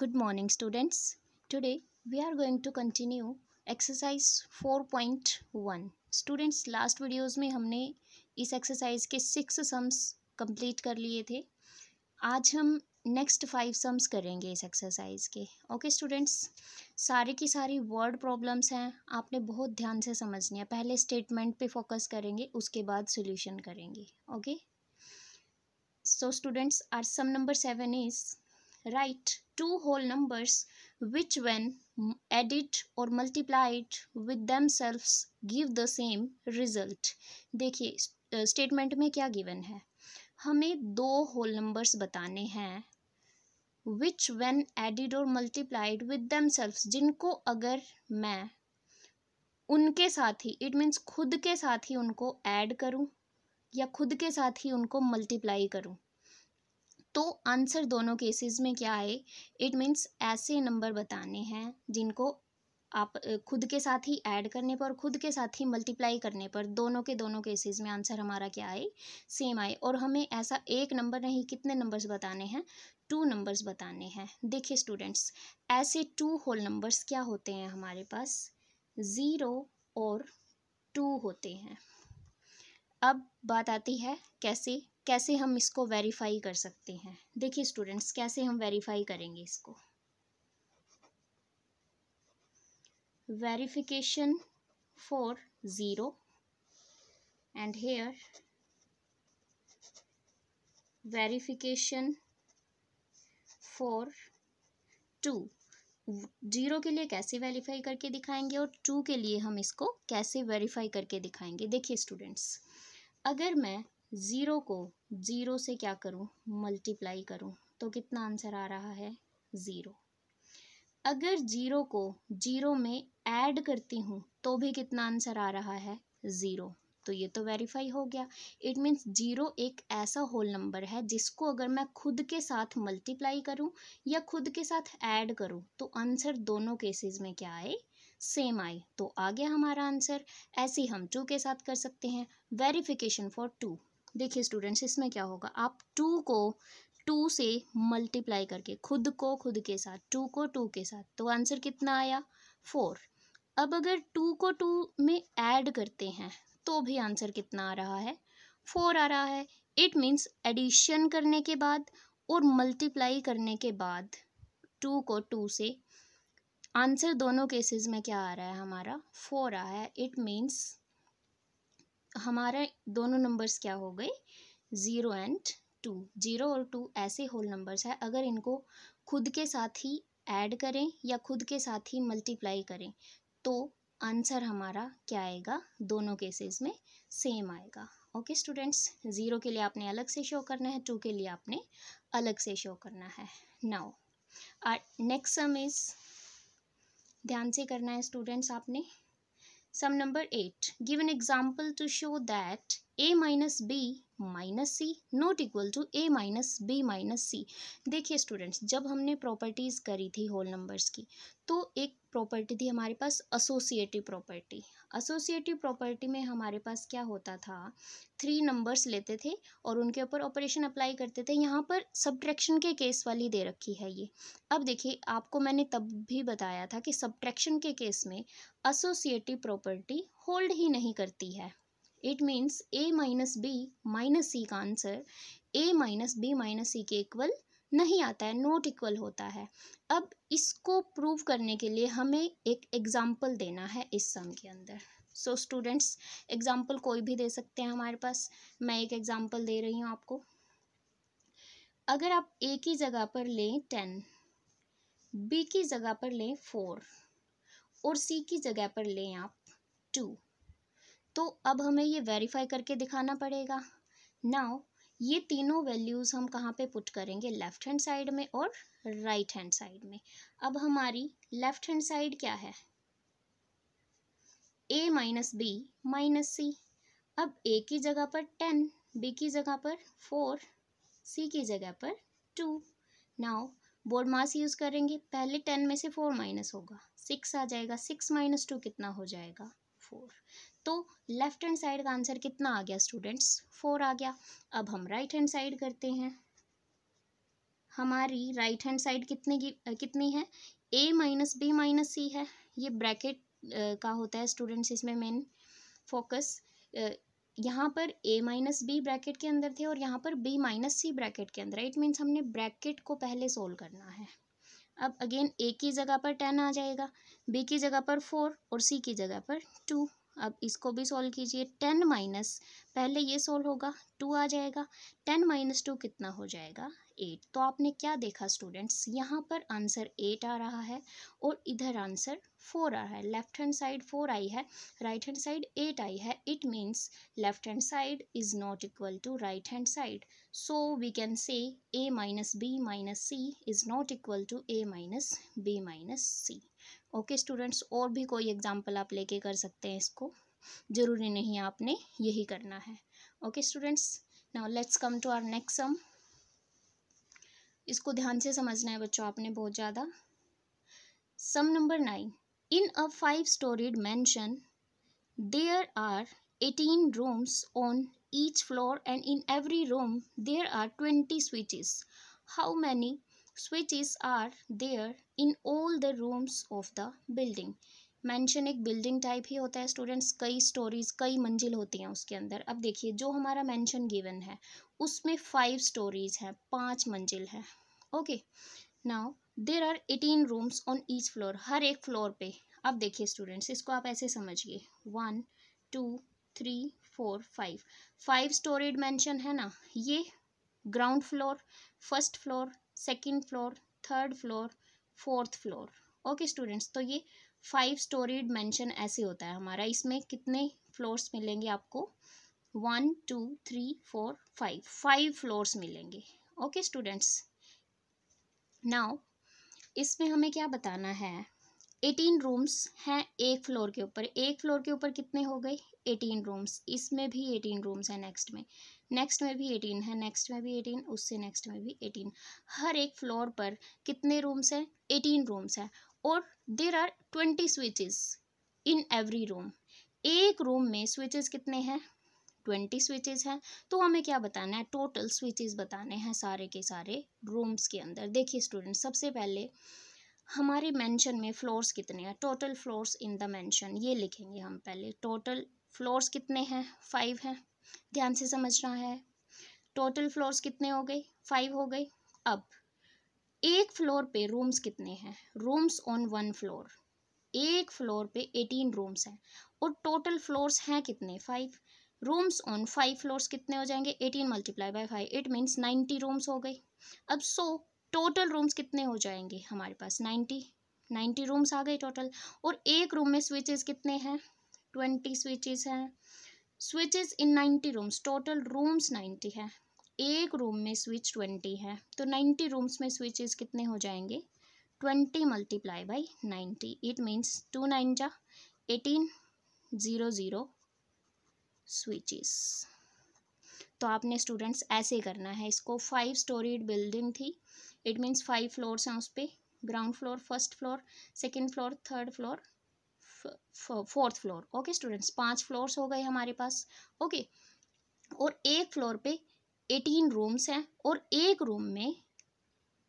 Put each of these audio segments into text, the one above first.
Good morning students today we are going to continue exercise four point one students last videos में हमने इस exercise के six sums complete कर लिए थे आज हम नेक्स्ट फाइव सम्स करेंगे इस एक्सरसाइज के ओके स्टूडेंट्स सारे की सारी वर्ड प्रॉब्लम्स हैं आपने बहुत ध्यान से समझनी है पहले स्टेटमेंट पर फोकस करेंगे उसके बाद सोल्यूशन करेंगे okay so students our sum number seven is Write two whole numbers which when added or multiplied with themselves give the same result. देखिए स्टेटमेंट में क्या गिवन है हमें दो होल नंबर्स बताने हैं विच वेन एडिड और मल्टीप्लाइड विद दम जिनको अगर मैं उनके साथ ही इट मीन्स खुद के साथ ही उनको ऐड करूं या खुद के साथ ही उनको मल्टीप्लाई करूं तो आंसर दोनों केसेस में क्या है इट मीन्स ऐसे नंबर बताने हैं जिनको आप खुद के साथ ही ऐड करने पर और खुद के साथ ही मल्टीप्लाई करने पर दोनों के दोनों केसेस में आंसर हमारा क्या आए सेम आए और हमें ऐसा एक नंबर नहीं कितने नंबर्स बताने हैं टू नंबर्स बताने हैं देखिए स्टूडेंट्स ऐसे टू होल नंबर्स क्या होते हैं हमारे पास ज़ीरो और टू होते हैं अब बात आती है कैसे कैसे हम इसको वेरीफाई कर सकते हैं देखिए स्टूडेंट्स कैसे हम वेरीफाई करेंगे इसको verification for zero and here verification for two zero के लिए कैसे वेरीफाई करके दिखाएंगे और टू के लिए हम इसको कैसे वेरीफाई करके दिखाएंगे देखिए स्टूडेंट्स अगर मैं ज़ीरो को ज़ीरो से क्या करूँ मल्टीप्लाई करूँ तो कितना आंसर आ रहा है ज़ीरो अगर ज़ीरो को ज़ीरो में ऐड करती हूँ तो भी कितना आंसर आ रहा है ज़ीरो तो ये तो वेरीफाई हो गया इट मीन्स ज़ीरो एक ऐसा होल नंबर है जिसको अगर मैं खुद के साथ मल्टीप्लाई करूँ या खुद के साथ ऐड करूँ तो आंसर दोनों केसेस में क्या आए सेम आई तो आ गया हमारा आंसर ऐसे हम टू के साथ कर सकते हैं वेरिफिकेशन फॉर टू देखिए स्टूडेंट्स इसमें क्या होगा आप टू को टू से मल्टीप्लाई करके खुद को खुद के साथ टू को टू के साथ तो आंसर कितना आया फोर अब अगर टू को टू में ऐड करते हैं तो भी आंसर कितना आ रहा है फोर आ रहा है इट मीन्स एडिशन करने के बाद और मल्टीप्लाई करने के बाद टू को टू से आंसर दोनों केसेस में क्या आ रहा है हमारा फोर आ है इट मीन्स हमारा दोनों नंबर्स क्या हो गए ज़ीरो एंड टू जीरो और टू ऐसे होल नंबर्स है अगर इनको खुद के साथ ही ऐड करें या खुद के साथ ही मल्टीप्लाई करें तो आंसर हमारा क्या आएगा दोनों केसेस में सेम आएगा ओके स्टूडेंट्स ज़ीरो के लिए आपने अलग से शो करना है टू के लिए आपने अलग से शो करना है नाउ नेक्स्ट सम इज़ ध्यान से करना है स्टूडेंट्स आपने sum number eight give an example to show that A minus B minus C not equal to A minus B minus C देखिए स्टूडेंट्स जब हमने प्रॉपर्टीज़ करी थी होल नंबर्स की तो एक प्रॉपर्टी थी हमारे पास असोसिएटिव प्रॉपर्टी असोसिएटिव प्रॉपर्टी में हमारे पास क्या होता था थ्री नंबर्स लेते थे और उनके ऊपर ऑपरेशन अप्लाई करते थे यहाँ पर सब्ट्रैक्शन के केस वाली दे रखी है ये अब देखिए आपको मैंने तब भी बताया था कि सब्ट्रैक्शन के केस में असोसिएटिव प्रॉपर्टी होल्ड ही नहीं करती है it means A minus B minus C का answer A minus B minus C के इक्वल नहीं आता है नोट इक्वल होता है अब इसको प्रूव करने के लिए हमें एक एग्ज़ाम्पल देना है इस सम के अंदर सो स्टूडेंट्स एग्ज़ाम्पल कोई भी दे सकते हैं हमारे पास मैं एक एग्ज़ाम्पल दे रही हूँ आपको अगर आप ए की जगह पर लें टेन बी की जगह पर लें फोर और सी की जगह पर लें आप टू तो अब हमें ये वेरीफाई करके दिखाना पड़ेगा नाउ ये तीनों वैल्यूज़ हम कहाँ पे पुट करेंगे लेफ़्ट हैंड साइड में और राइट हैंड साइड में अब हमारी लेफ़्ट हैंड साइड क्या है A minus B minus C अब ए की जगह पर टेन बी की जगह पर फोर सी की जगह पर two now BODMAS use करेंगे पहले टेन में से फोर माइनस होगा सिक्स आ जाएगा सिक्स माइनस टू कितना हो जाएगा फोर तो लेफ्ट हैंड साइड का आंसर कितना आ गया स्टूडेंट्स फोर आ गया अब हम राइट हैंड साइड करते हैं हमारी राइट हैंड साइड कितने की कितनी है A minus B minus C है ये ब्रैकेट का होता है स्टूडेंट्स इसमें मेन फोकस यहाँ पर ए माइनस बी ब्रैकेट के अंदर थे और यहाँ पर बी माइनस सी ब्रैकेट के अंदर इट मीन्स हमने ब्रैकेट को पहले सोल्व करना है अब अगेन ए की जगह पर टेन आ जाएगा बी की जगह पर फोर और सी की जगह पर टू अब इसको भी सोल्व कीजिए टेन माइनस पहले ये सोल्व होगा टू आ जाएगा टेन माइनस टू कितना हो जाएगा एट तो आपने क्या देखा स्टूडेंट्स यहाँ पर आंसर एट आ रहा है और इधर आंसर फोर आ रहा है लेफ्ट हैंड साइड फोर आई है राइट हैंड साइड एट आई है it means left hand side is not equal to right hand side so we can say A minus B minus C is not equal to A minus B minus C okay students और भी कोई example आप लेके कर सकते हैं इसको ज़रूरी नहीं आपने यही करना है okay students now let's come to our next sum इसको ध्यान से समझना है बच्चों आपने बहुत ज़्यादा sum number nine in a five storeyed mansion there are eighteen rooms on each floor and in every room there are twenty switches how many switches are there in all the rooms of the building mansion एक building type ही होता है students कई stories कई मंजिल होती हैं उसके अंदर अब देखिए जो हमारा मैंशन गिवन है उसमें फाइव स्टोरीज हैं पांच मंजिल है okay now there are eighteen rooms on each floor हर एक फ्लोर पे अब देखिए स्टूडेंट्स इसको आप ऐसे समझिए one two three four five five storeyed mansion है ना ये ground floor first floor second floor third floor fourth floor okay students तो ये फाइव स्टोरीड मैंशन ऐसे होता है हमारा इसमें कितने फ्लोर्स मिलेंगे आपको one two three four five five floors मिलेंगे ओके स्टूडेंट्स नाउ इसमें हमें क्या बताना है एटीन रूम्स हैं एक फ्लोर के ऊपर एक फ्लोर के ऊपर कितने हो गए एटीन रूम्स इसमें भी एटीन रूम्स हैं नेक्स्ट में नेक्स्ट में भी एटीन है नेक्स्ट में भी एटीन उससे नेक्स्ट में भी एटीन हर एक फ्लोर पर कितने रूम्स हैं एटीन रूम्स हैं और there are twenty switches in every room एक रूम में स्विचेस कितने हैं ट्वेंटी स्विचेस हैं तो हमें क्या बताना है टोटल स्विचेस बताने हैं सारे के सारे रूम्स के अंदर देखिए स्टूडेंट सबसे पहले हमारे मेंशन में फ्लोर्स कितने हैं total floors in the mansion ये लिखेंगे हम पहले टोटल फ्लोर्स कितने हैं फाइव हैं ध्यान से समझना है टोटल फ्लोर्स कितने हो गए फाइव हो गए अब एक फ्लोर पे रूम्स कितने हैं रूम्स ऑन वन फ्लोर एक फ्लोर पे एटीन रूम्स हैं और टोटल फ्लोर्स हैं कितने five rooms on five floors कितने हो जाएंगे eighteen multiply by five it means ninety rooms हो गई अब सो टोटल रूम्स कितने हो जाएंगे हमारे पास नाइन्टी नाइन्टी रूम्स आ गए टोटल और एक रूम में स्विचेस कितने हैं ट्वेंटी स्विचेस हैं switches in ninety rooms total rooms ninety है एक रूम में स्विच ट्वेंटी है तो नाइन्टी रूम्स में स्विचेस कितने हो जाएंगे twenty multiply by ninety it means two nine जा एटीन ज़ीरो ज़ीरो स्विचेस तो आपने स्टूडेंट्स ऐसे करना है इसको फाइव स्टोरी बिल्डिंग थी इट मीन्स फाइव फ्लोर्स हैं उस पर ground floor first floor second floor third floor fourth floor okay students पांच फ्लोर्स हो गए हमारे पास ओके okay, और एक फ्लोर पे एटीन रूम्स हैं और एक रूम में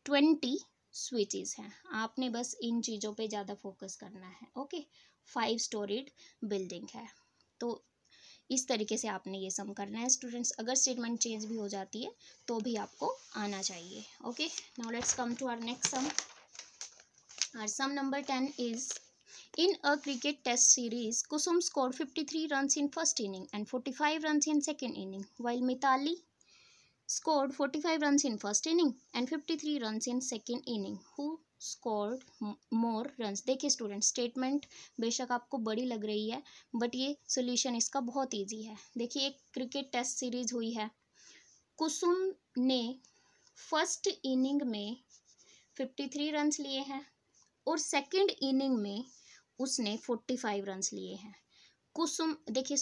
ट्वेंटी स्विचेस हैं आपने बस इन चीज़ों पे ज़्यादा फोकस करना है ओके फाइव स्टोरीड बिल्डिंग है तो इस तरीके से आपने ये सम करना है स्टूडेंट्स अगर स्टेटमेंट चेंज भी हो जाती है तो भी आपको आना चाहिए okay now let's come to our next sum our sum number ten is In a cricket test series, Kusum scored 53 runs in first inning and 45 runs in second inning, while Mitali scored 45 runs in first inning and 53 runs in second inning. Who scored more run देखिए student statement बेशक आपको बड़ी लग रही है but ये solution इसका बहुत ईजी है देखिए एक क्रिकेट टेस्ट सीरीज हुई है कुसुम ने फर्स्ट इनिंग में फिफ्टी थ्री रन्स लिए हैं और सेकंड इनिंग में उसने फोर्टी फाइव रन्स लिए हैं कुसुम देखिए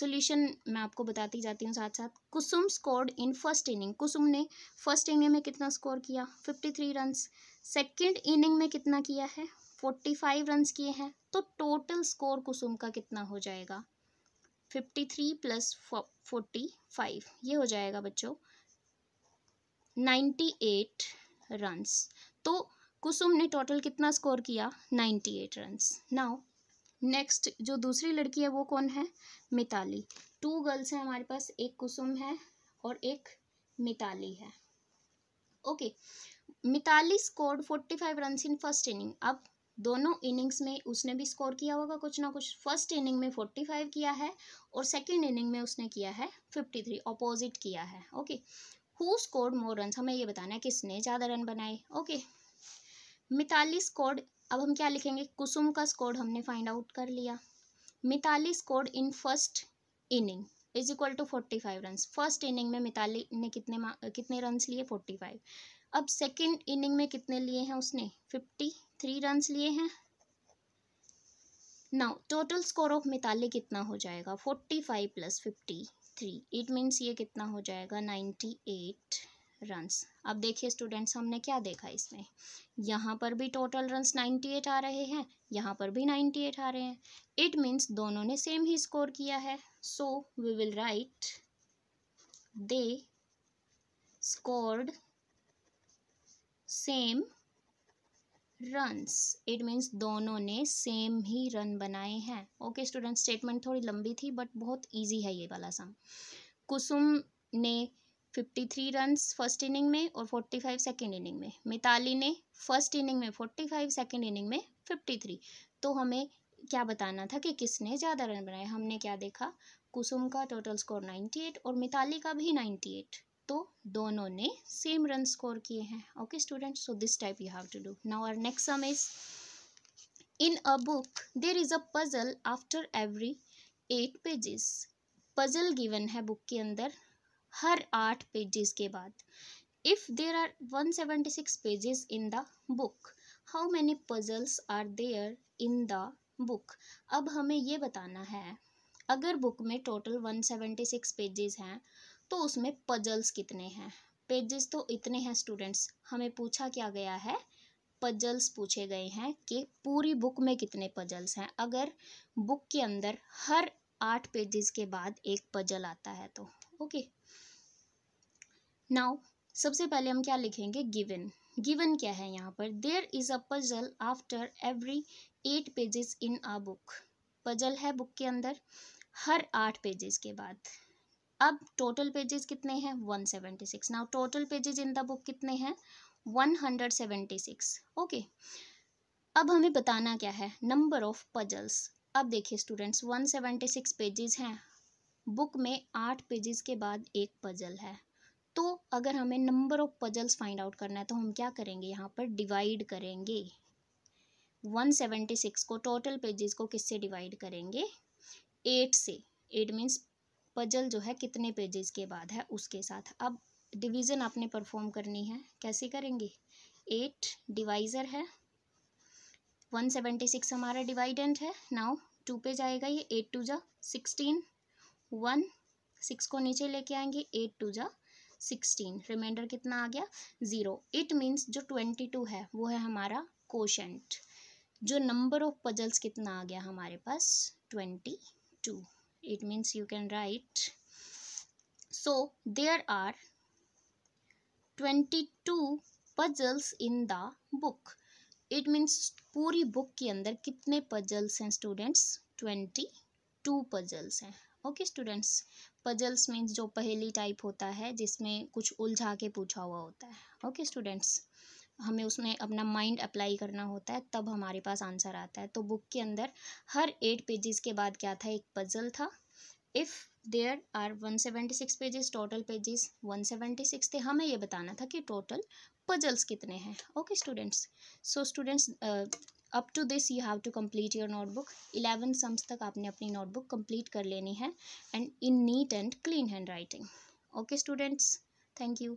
सोल्यूशन मैं आपको बताती जाती हूँ साथ साथ Kusum scored in first inning Kusum ने फर्स्ट इनिंग में कितना स्कोर किया fifty three runs second inning में कितना किया है फोर्टी फाइव रन्स किए हैं तो टोटल स्कोर कुसुम का कितना हो जाएगा fifty three plus forty five ये हो जाएगा बच्चों नाइन्टी एट रन्स तो कुसुम ने टोटल कितना स्कोर किया ninety eight run now next जो दूसरी लड़की है वो कौन है मिताली टू गर्ल्स हैं हमारे पास एक कुसुम है और एक मिताली है okay Mitali score forty five run in first inning अब दोनों इनिंग्स में उसने भी स्कोर किया होगा कुछ ना कुछ फर्स्ट इनिंग में फोर्टी फाइव किया है और सेकेंड इनिंग में उसने किया है फिफ्टी थ्री अपोजिट किया है okay who score more run हमें ये बताना है किसने ज़्यादा रन बनाए ओके okay. मितालीस कोड अब हम क्या लिखेंगे कुसुम का स्कोर हमने फाइंड आउट कर लिया मितालीस कोड in first inning is equal to forty five run first inning में मिताली ने कितने कितने रन लिए फोर्टी फाइव अब सेकेंड इनिंग में कितने लिए हैं उसने फिफ्टी थ्री रन लिए हैं now total score of Mitali कितना हो जाएगा forty five plus fifty three it means ये कितना हो जाएगा नाइन्टी एट रन्स अब देखिए स्टूडेंट्स हमने क्या देखा इसमें यहाँ पर भी टोटल रन्स एट आ रहे हैं यहाँ पर भी नाइन्टी एट आ रहे हैं इट मीन्स दोनों ने सेम ही स्कोर किया है so we will write they scored same runs it means दोनों ने सेम ही रन बनाए हैं ओके स्टूडेंट स्टेटमेंट थोड़ी लंबी थी बट बहुत ईजी है ये वाला सम कुसुम ने fifty three run first inning में और फोर्टी फाइव सेकेंड इनिंग में मिताली ने फर्स्ट इनिंग में फोर्टी फाइव सेकेंड इनिंग में फिफ्टी थ्री तो हमें क्या बताना था कि किसने ज़्यादा रन बनाए हमने क्या देखा कुसुम का टोटल स्कोर नाइन्टी एट और मिताली का भी नाइन्टी एट तो दोनों ने सेम रन स्कोर किए हैं okay student so this type you have to do now our next sum is in a book there is a puzzle after every eight pages puzzle given है book के अंदर हर आठ pages के बाद if there are one seventy six pages in the book how many puzzles are there in the book अब हमें ये बताना है अगर बुक में total one seventy six pages हैं तो उसमें पजल्स कितने हैं पेजेस तो इतने हैं स्टूडेंट्स हमें पूछा क्या गया है पजल्स पूछे गए हैं कि पूरी बुक में कितने पजल्स हैं अगर बुक के अंदर हर आठ पेजेस के बाद एक पजल आता है तो ओके नाउ सबसे पहले हम क्या लिखेंगे गिवन गिवन क्या है यहाँ पर there is a puzzle after every eight pages in a book puzzle है बुक के अंदर हर आठ पेजेस के बाद अब टोटल पेजेस कितने हैं one seventy six now total pages in the book कितने हैं one hundred seventy six okay अब हमें बताना क्या है नंबर ऑफ पजल्स अब देखिए students one seventy six pages हैं बुक में आठ पेजेस के बाद एक पजल है तो अगर हमें number of puzzles find out करना है तो हम क्या करेंगे यहाँ पर डिवाइड करेंगे 176 को टोटल पेजेस को किससे डिवाइड करेंगे एट से एट मीन्स पजल जो है कितने पेजेस के बाद है उसके साथ अब डिवीज़न आपने परफॉर्म करनी है कैसे करेंगे एट डिवाइज़र है वन सेवेंटी सिक्स हमारा डिवाइडेंट है नाउ टू पे जाएगा ये एट टू जा सिक्सटीन वन सिक्स को नीचे लेके आएंगे एट टू जा सिक्सटीन रिमाइंडर कितना आ गया ज़ीरो इट मीन्स जो ट्वेंटी टू है वो है हमारा कोशेंट जो नंबर ऑफ पजल्स कितना आ गया हमारे पास twenty two it means you can write so there are twenty two puzzles in the book it means पूरी बुक के अंदर कितने पजल्स हैं स्टूडेंट्स ट्वेंटी टू पजल्स हैं ओके स्टूडेंट्स पजल्स मीन्स जो पहेली टाइप होता है जिसमें कुछ उलझा के पूछा हुआ होता है ओके स्टूडेंट्स हमें उसमें अपना माइंड अप्लाई करना होता है तब हमारे पास आंसर आता है तो बुक के अंदर हर एट पेजेस के बाद क्या था एक पजल था if there are one seventy six pages total pages one seventy six थे हमें ये बताना था कि टोटल पजल्स कितने हैं okay students so students up to this you have to complete your notebook eleven sums तक आपने अपनी नोटबुक कंप्लीट कर लेनी है and in neat and clean handwriting okay students thank you